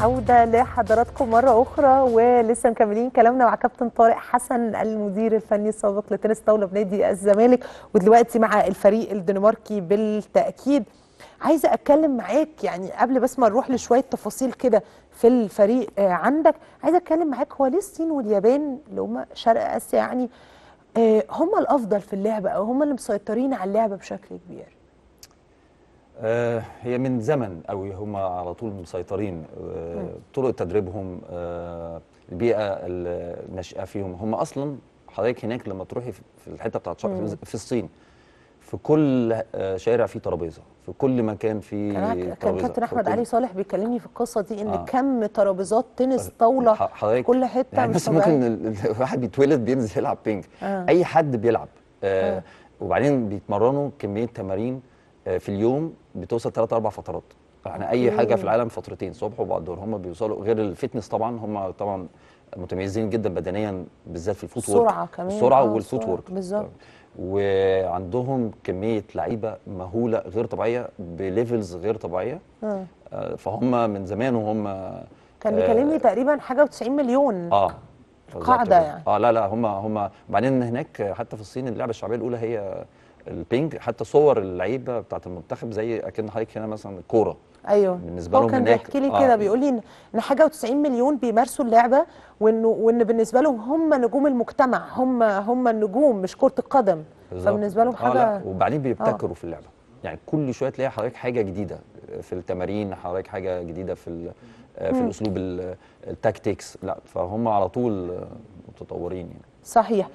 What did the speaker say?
العوده لحضراتكم مره اخرى ولسه مكملين كلامنا مع كابتن طارق حسن المدير الفني السابق لتنس طاوله بنادي الزمالك ودلوقتي مع الفريق الدنماركي بالتاكيد عايزه اتكلم معاك يعني قبل بس ما نروح لشويه تفاصيل كده في الفريق آه، عندك عايزه اتكلم معاك هو ليه الصين واليابان اللي هم شرق اسيا يعني آه، هم الافضل في اللعبه او هم اللي مسيطرين على اللعبه بشكل كبير آه، هي من زمن قوي هم على طول مسيطرين آه، طرق تدريبهم آه، البيئه الناشئه فيهم هم اصلا حضرتك هناك لما تروحي في الحته بتاعت في الصين في كل شارع في ترابيزه في كل مكان في ترابيزه كان كابتن احمد علي صالح بيكلمني في القصه دي ان آه. كم ترابيزات تنس طاوله في كل حته يعني بس ممكن الواحد بيتولد بينزل يلعب بينج آه. اي حد بيلعب آه آه. وبعدين بيتمرنوا كميه تمارين آه، في اليوم بتوصل ثلاث اربع فترات يعني اي حاجه في العالم فترتين صبح وبعد الظهر هم بيوصلوا غير الفتنس طبعا هم طبعا متميزين جدا بدنيا بالذات في الفوت ورك السرعه كمان السرعه آه، والفوت ورك بالظبط طيب. وعندهم كميه لعيبه مهوله غير طبيعيه بليفلز غير طبيعيه آه، فهم من زمان وهم كان بيكلمني آه تقريبا حاجه و90 مليون اه قاعده يعني اه لا لا هم هم بعدين هناك حتى في الصين اللعبه الشعبيه الاولى هي البينج حتى صور اللعيبه بتاعه المنتخب زي اكن هايك هنا مثلا كوره ايوه بالنسبه لهم كان بيحكي لي آه. كده آه. بيقول لي ان حاجه و90 مليون بيمارسوا اللعبه وانه وان بالنسبه لهم هم نجوم المجتمع هم هم النجوم مش كره القدم فبالنسبه لهم آه، حاجه آه وبعدين بيبتكروا آه. في اللعبه يعني كل شويه تلاقي حضرتك حاجه جديده في التمارين حضرتك حاجه جديده في في الاسلوب التاكتكس لا فهم على طول متطورين يعني صحيح